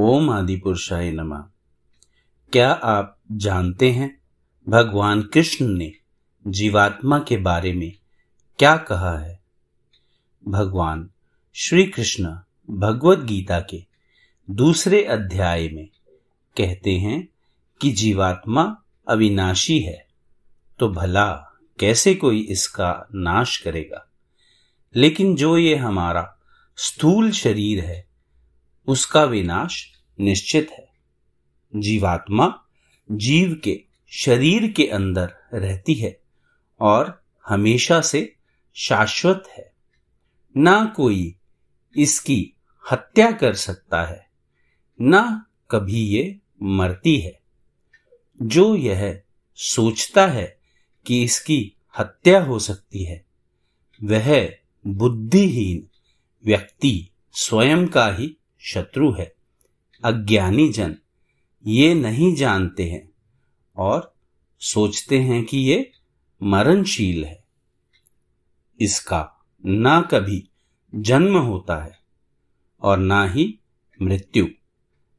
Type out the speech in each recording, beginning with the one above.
ओम आदिपुरुषाय नमा क्या आप जानते हैं भगवान कृष्ण ने जीवात्मा के बारे में क्या कहा है भगवान श्री कृष्ण भगवद गीता के दूसरे अध्याय में कहते हैं कि जीवात्मा अविनाशी है तो भला कैसे कोई इसका नाश करेगा लेकिन जो ये हमारा स्थूल शरीर है उसका विनाश निश्चित है जीवात्मा जीव के शरीर के अंदर रहती है और हमेशा से शाश्वत है ना कोई इसकी हत्या कर सकता है ना कभी ये मरती है जो यह सोचता है कि इसकी हत्या हो सकती है वह बुद्धिहीन व्यक्ति स्वयं का ही शत्रु है अज्ञानी जन ये नहीं जानते हैं और सोचते हैं कि ये मरणशील है इसका ना कभी जन्म होता है और ना ही मृत्यु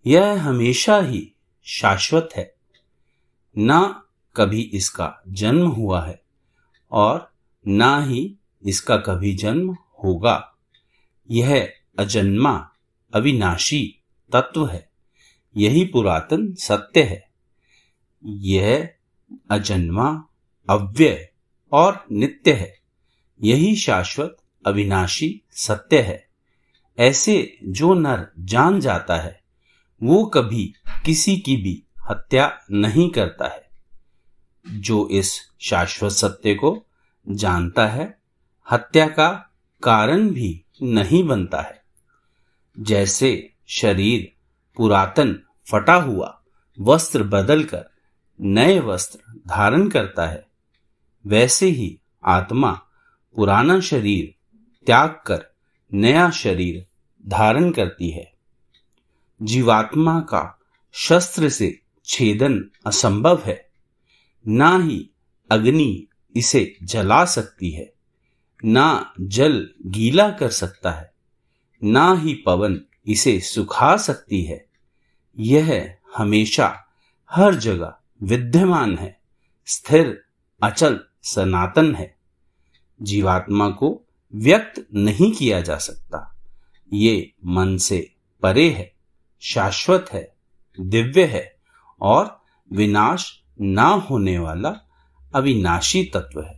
यह हमेशा ही शाश्वत है ना कभी इसका जन्म हुआ है और ना ही इसका कभी जन्म होगा यह अजन्मा अविनाशी तत्व है यही पुरातन सत्य है यह अजन्मा अव्यय और नित्य है यही शाश्वत अविनाशी सत्य है ऐसे जो नर जान जाता है वो कभी किसी की भी हत्या नहीं करता है जो इस शाश्वत सत्य को जानता है हत्या का कारण भी नहीं बनता है जैसे शरीर पुरातन फटा हुआ वस्त्र बदलकर नए वस्त्र धारण करता है वैसे ही आत्मा पुराना शरीर त्याग कर नया शरीर धारण करती है जीवात्मा का शस्त्र से छेदन असंभव है ना ही अग्नि इसे जला सकती है ना जल गीला कर सकता है ना ही पवन इसे सुखा सकती है यह हमेशा हर जगह विद्यमान है स्थिर अचल सनातन है जीवात्मा को व्यक्त नहीं किया जा सकता ये मन से परे है शाश्वत है दिव्य है और विनाश ना होने वाला अविनाशी तत्व है